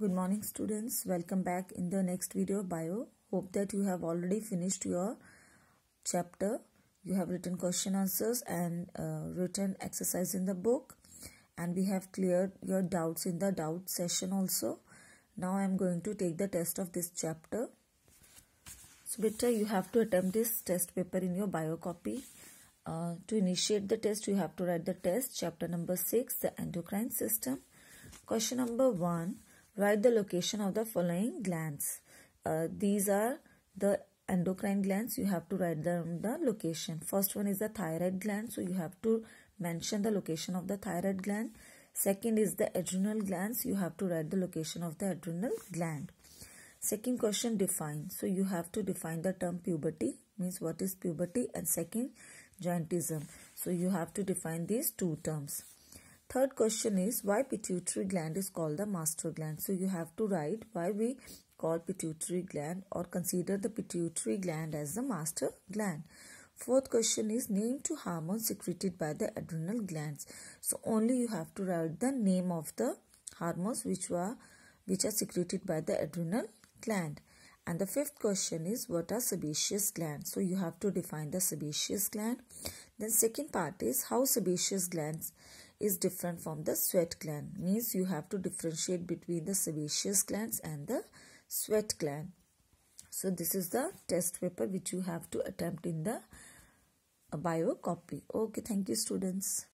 Good morning students. Welcome back in the next video of bio. Hope that you have already finished your chapter. You have written question answers and uh, written exercise in the book. And we have cleared your doubts in the doubt session also. Now I am going to take the test of this chapter. So beta, you have to attempt this test paper in your bio copy. Uh, to initiate the test, you have to write the test. Chapter number 6, the endocrine system. Question number 1. Write the location of the following glands. Uh, these are the endocrine glands. You have to write the location. First one is the thyroid gland. So you have to mention the location of the thyroid gland. Second is the adrenal glands. You have to write the location of the adrenal gland. Second question define. So you have to define the term puberty. Means what is puberty and second giantism. So you have to define these two terms. Third question is why pituitary gland is called the master gland. So you have to write why we call pituitary gland or consider the pituitary gland as the master gland. Fourth question is name to hormones secreted by the adrenal glands. So only you have to write the name of the hormones which were which are secreted by the adrenal gland. And the fifth question is what are sebaceous glands? So you have to define the sebaceous gland. Then second part is how sebaceous glands is different from the sweat gland means you have to differentiate between the sebaceous glands and the sweat gland so this is the test paper which you have to attempt in the bio copy okay thank you students